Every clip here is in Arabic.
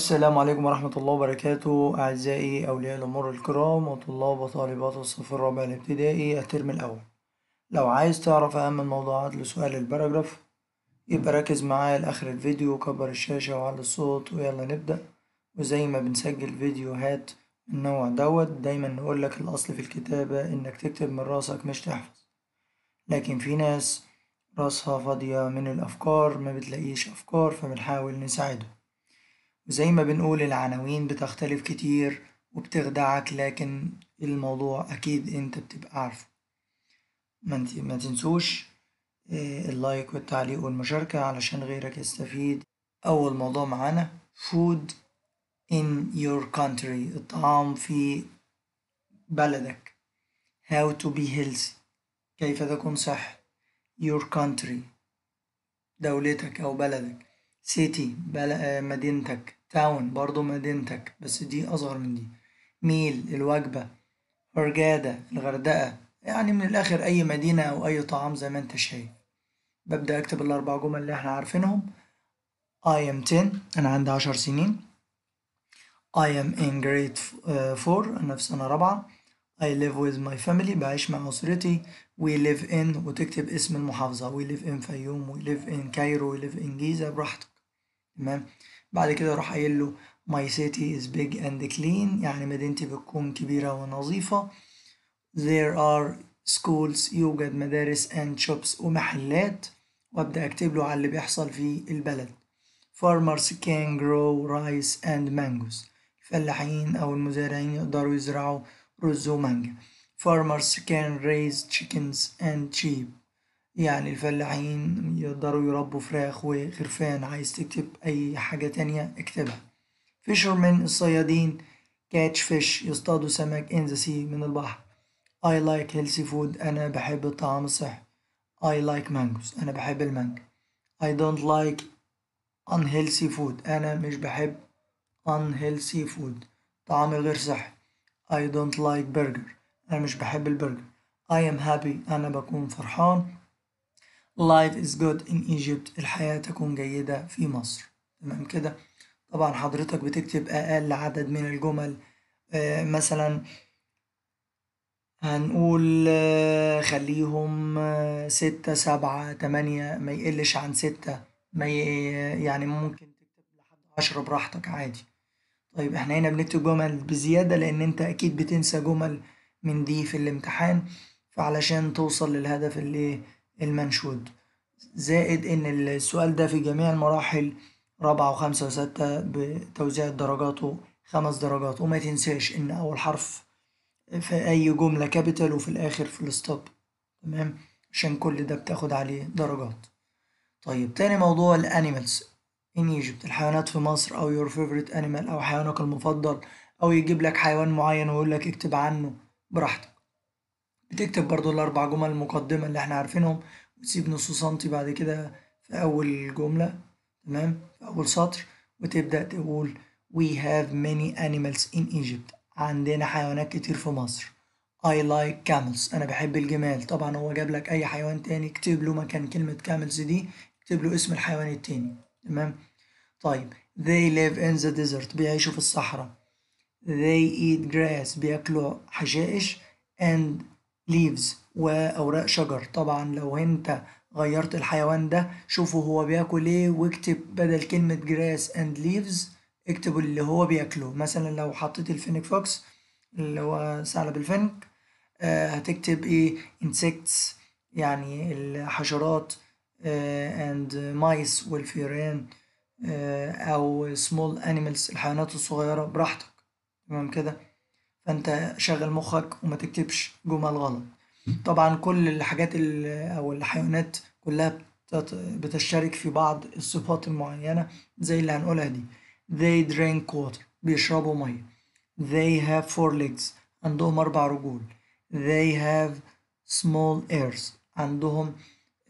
السلام عليكم ورحمة الله وبركاته أعزائي أولياء الأمور الكرام وطلاب وطالبات الصف الرابع الابتدائي الترم الأول لو عايز تعرف أهم الموضوعات لسؤال الباراجراف يبقى ركز معايا لآخر الفيديو وكبر الشاشة وعلى الصوت ويلا نبدأ وزي ما بنسجل فيديوهات النوع دوت دايما نقولك الأصل في الكتابة إنك تكتب من راسك مش تحفظ لكن في ناس راسها فاضية من الأفكار ما بتلاقيش أفكار فبنحاول نساعدهم زي ما بنقول العناوين بتختلف كتير وبتخدعك لكن الموضوع أكيد أنت بتبقى عارفه منت- ما تنسوش آه، اللايك والتعليق والمشاركة علشان غيرك يستفيد أول موضوع معانا food in your country الطعام في بلدك how to be healthy كيف تكون صحي your country دولتك أو بلدك city بل... آه، مدينتك تاون برضو مدينتك بس دي أصغر من دي ميل الوجبة هرجادة الغردقة يعني من الآخر أي مدينة أو أي طعام زي ما أنت شايف ببدأ أكتب الأربع جمل اللي إحنا عارفينهم I am 10 أنا عندي عشر سنين I am in grade 4 آه، أنا في سنة رابعة I live with my family بعيش مع أسرتي We live in وتكتب اسم المحافظة We live in فيوم We live in كايرو We live in جيزة براحتك تمام بعد كده اروح قايل له my city is big and clean يعني مدينتي بتكون كبيرة ونظيفة there are schools يوجد مدارس and shops ومحلات وابدأ اكتب له على اللي بيحصل في البلد farmers can grow rice and mangoes الفلاحين أو المزارعين يقدروا يزرعوا رز ومانجا farmers can raise chickens and sheep يعني الفلاحين يقدروا يربوا فراخ وخرفان عايز تكتب أي حاجة تانية اكتبها fishermen الصيادين catch fish يصطادوا سمك in the sea من البحر I like healthy food أنا بحب الطعام الصحي I like mangoes أنا بحب المانجا I don't like unhealthy food أنا مش بحب unhealthy food طعام غير صحي I don't like burger أنا مش بحب البرجر I am happy أنا بكون فرحان life is good in Egypt الحياة تكون جيدة في مصر تمام كده طبعا حضرتك بتكتب أقل عدد من الجمل آه، مثلا هنقول آه، خليهم آه، ستة سبعة تمانية ما يقلش عن ستة ما يعني ممكن تكتب لحد عشرة براحتك عادي طيب احنا هنا بنكتب جمل بزيادة لأن أنت أكيد بتنسى جمل من دي في الامتحان فعلشان توصل للهدف اللي المنشود زائد ان السؤال ده في جميع المراحل رابعة وخمسة وستة بتوزيع درجاته خمس درجات وما تنساش ان اول حرف في اي جملة كابيتال وفي الاخر في الستوب تمام عشان كل ده بتاخد عليه درجات طيب تاني موضوع الانيمالز ان ايجيبت الحيوانات في مصر او يور فيفوريت انيمال او حيوانك المفضل او يجيب لك حيوان معين ويقول لك اكتب عنه براحتك بتكتب برضو الأربع جمل المقدمة اللي احنا عارفينهم وتسيب نص سنتي بعد كده في أول جملة تمام في أول سطر وتبدأ تقول We have many animals in Egypt عندنا حيوانات كتير في مصر I like camels أنا بحب الجمال طبعا هو جاب لك أي حيوان تاني اكتب له مكان كلمة camels دي اكتب له اسم الحيوان التاني تمام طيب They live in the desert بيعيشوا في الصحراء They eat grass بياكلوا حشائش and leaves وأوراق شجر طبعا لو أنت غيرت الحيوان ده شوفوا هو بياكل ايه واكتب بدل كلمة grass and leaves اكتب اللي هو بياكله مثلا لو حطيت الفينك فوكس اللي هو ثعلب الفنك آه، هتكتب ايه insects يعني الحشرات آه and mice والفيران آه، أو small animals الحيوانات الصغيرة براحتك تمام كده فانت شغل مخك وما تكتبش جمل غلط طبعا كل الحاجات او الحيوانات كلها بتشترك في بعض الصفات المعينة زي اللي هنقولها دي they drink water بيشربوا مية they have four legs عندهم أربع رجول they have small ears عندهم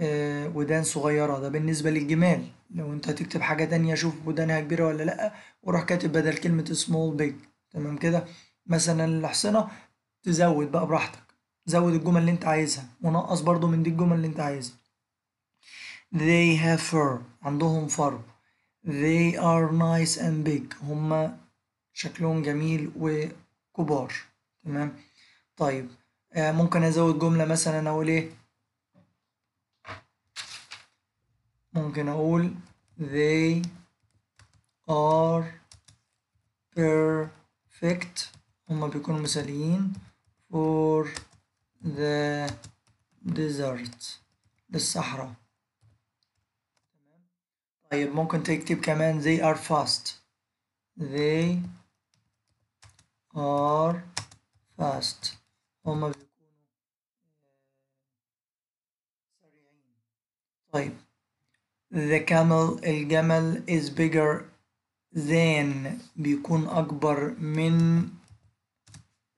آه، ودان صغيرة ده بالنسبة للجمال لو انت هتكتب حاجة تانية شوف ودانها كبيرة ولا لأ وروح كاتب بدل كلمة small big تمام كده مثلا الحصنة تزود بقى براحتك زود الجمل اللي انت عايزها ونقص برضو من دي الجمل اللي انت عايزها they have fur عندهم فر they are nice and big هما شكلهم جميل وكبار تمام طيب آه ممكن ازود جملة مثلا اقول ايه ممكن اقول they are perfect هما بيكونوا مثاليين for the desert للصحراء طيب ممكن تكتب كمان they are fast they are fast هما بيكونوا آه، سريعين طيب the camel الجمل is bigger than بيكون أكبر من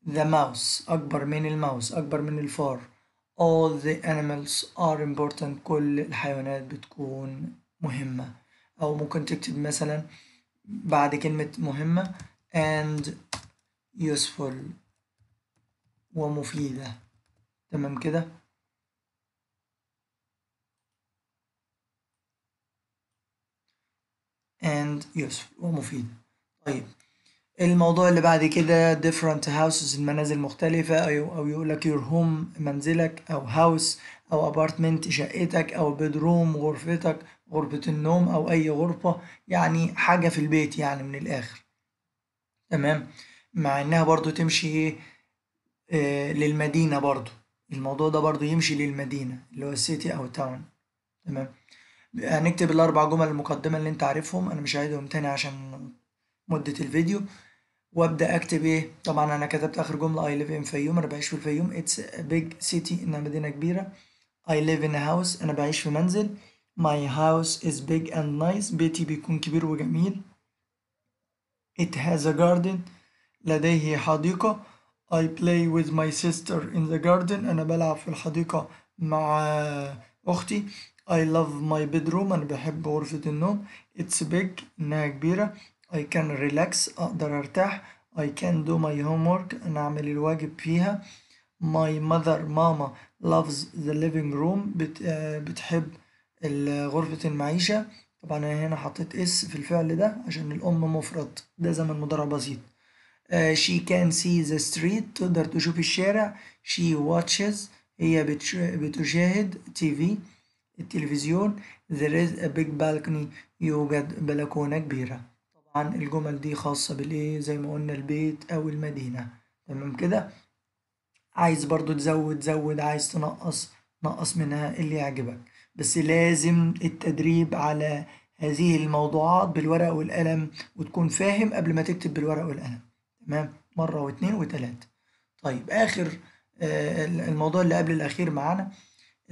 The mouse أكبر من الماوس أكبر من الفار All the animals are important كل الحيوانات بتكون مهمة أو ممكن تكتب مثلا بعد كلمة مهمة and useful ومفيدة تمام كده and useful ومفيدة طيب الموضوع اللي بعد كده different houses المنازل مختلفة أو أو يقول لك your home منزلك أو house أو apartment شقتك أو bedroom غرفتك غرفة النوم أو أي غرفة يعني حاجة في البيت يعني من الآخر تمام مع إنها برضو تمشي إيه آه، للمدينة برضو الموضوع ده برضو يمشي للمدينة اللي هو city أو تاون تمام هنكتب الأربع جمل المقدمة اللي أنت عارفهم أنا مش هعيدهم تاني عشان مدة الفيديو وابدا اكتب ايه طبعا انا كتبت اخر جمله اي ليف ان فيوم انا بعيش في الفيوم اتس بيج سيتي انها مدينه كبيره اي ليف ان هاوس انا بعيش في منزل ماي هاوس از بيج اند نايس بيتي بيكون كبير وجميل it has a garden لديه حديقه I play with my sister in the garden أنا بلعب في الحديقة مع أختي I love my bedroom أنا بحب غرفة النوم It's big إنها كبيرة I can relax آه، أقدر أرتاح I can do my homework أنا أعمل الواجب فيها My mother ماما loves the living room بت, آه، بتحب غرفة المعيشة طبعا أنا هنا حطيت اس في الفعل ده عشان الأم مفرد ده زمن مضارع بسيط Uh, she can see the street تقدر تشوف الشارع she watches هي بتشاهد تي في التلفزيون there is a big balcony يوجد بلكونة كبيرة طبعا الجمل دي خاصة بالايه زي ما قلنا البيت او المدينة تمام كده عايز برضو تزود زود عايز تنقص نقص منها اللي يعجبك بس لازم التدريب على هذه الموضوعات بالورقة والقلم وتكون فاهم قبل ما تكتب بالورقة والقلم تمام مرة واثنين وثلاثة طيب آخر آه الموضوع اللي قبل الأخير معانا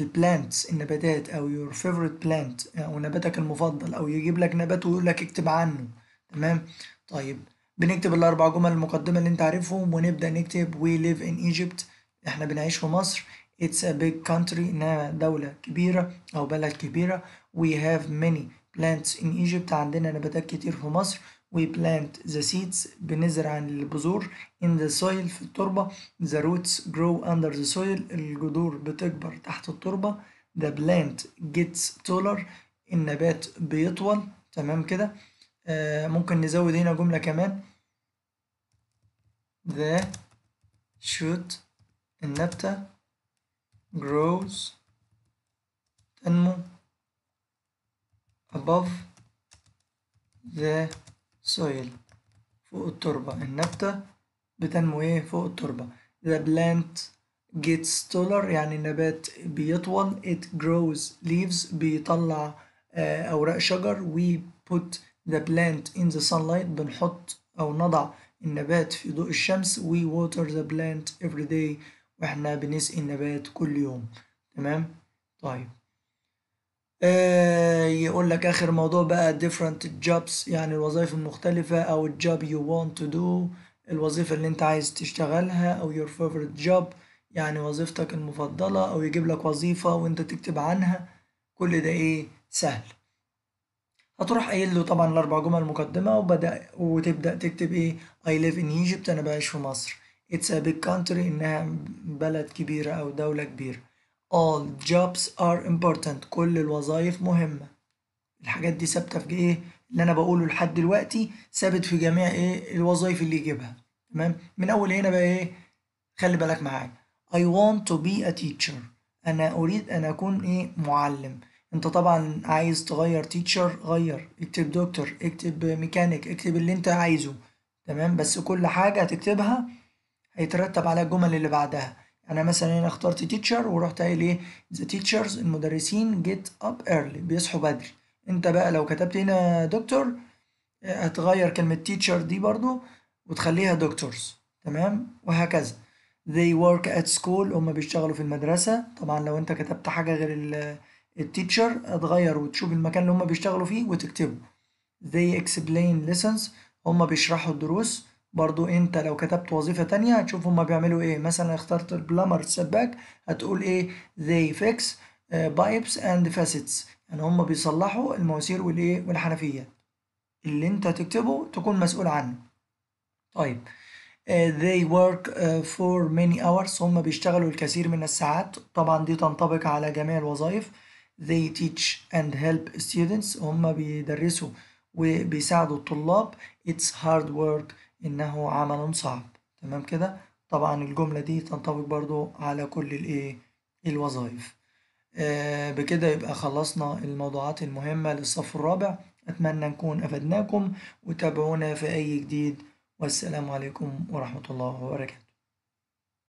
البلانتس النباتات أو your favorite plant آه، أو نباتك المفضل أو يجيب لك نبات ويقول لك اكتب عنه تمام طيب بنكتب الاربع جمل المقدمه اللي انت عارفهم ونبدا نكتب وي ليف ان ايجيبت احنا بنعيش في مصر اتس ا بيج كونتري انها دوله كبيره او بلد كبيره وي هاف ماني بلانتس ان ايجيبت عندنا نباتات كتير في مصر وي بلانت ذا سيدز بنزرع البذور ان ذا سويل في التربه the roots grow under the soil الجذور بتكبر تحت التربه the plant gets taller النبات بيطول تمام كده آه، ممكن نزود هنا جملة كمان the shoot النبتة grows تنمو above the soil فوق التربة النبتة بتنمو ايه فوق التربة the plant gets taller يعني النبات بيطول it grows leaves بيطلع آه، أوراق شجر we put the plant in the sunlight بنحط أو نضع النبات في ضوء الشمس we water the plant every day وإحنا بنسقي النبات كل يوم تمام طيب آه يقول لك آخر موضوع بقى different jobs يعني الوظائف المختلفة أو job you want to do الوظيفة اللي أنت عايز تشتغلها أو your favorite job يعني وظيفتك المفضلة أو يجيب لك وظيفة وأنت تكتب عنها كل ده إيه سهل هتروح قايل له طبعا الاربع جمل المقدمه وبدا وتبدا تكتب ايه اي ليف ان ايجيبت انا بعيش في مصر اتس ا بيج كونتري انها بلد كبيره او دوله كبيره all jobs are important كل الوظائف مهمه الحاجات دي ثابته في ايه اللي انا بقوله لحد دلوقتي ثابت في جميع ايه الوظائف اللي يجيبها تمام من اول هنا بقى ايه خلي بالك معايا I want to be a teacher أنا أريد أن أكون إيه معلم انت طبعا عايز تغير تيتشر غير اكتب دكتور اكتب ميكانيك اكتب اللي انت عايزه تمام بس كل حاجة هتكتبها هيترتب على الجمل اللي بعدها انا مثلا هنا اخترت تيتشر ورحت قايل ايه ذا تيتشرز المدرسين جيت اب ايرلي بيصحوا بدري انت بقى لو كتبت هنا دكتور هتغير كلمة تيتشر دي برضو وتخليها دكتورز تمام وهكذا they work at school هما بيشتغلوا في المدرسة طبعا لو انت كتبت حاجة غير التيتشر اتغير وتشوف المكان اللي هما بيشتغلوا فيه وتكتبه they explain lessons هما بيشرحوا الدروس برضو انت لو كتبت وظيفة تانية هتشوف هما بيعملوا ايه مثلا اخترت البلامر سباك هتقول ايه they fix آه، pipes and facets يعني هما بيصلحوا المواسير والايه والحنفيات اللي انت تكتبه تكون مسؤول عنه طيب آه، they work آه، for many hours هما بيشتغلوا الكثير من الساعات طبعا دي تنطبق على جميع الوظائف they teach and help students هم بيدرسوا وبيساعدوا الطلاب it's hard work إنه عمل صعب تمام كده طبعا الجملة دي تنطبق برضو على كل الإيه الوظائف آه بكده يبقى خلصنا الموضوعات المهمة للصف الرابع أتمنى نكون أفدناكم وتابعونا في أي جديد والسلام عليكم ورحمة الله وبركاته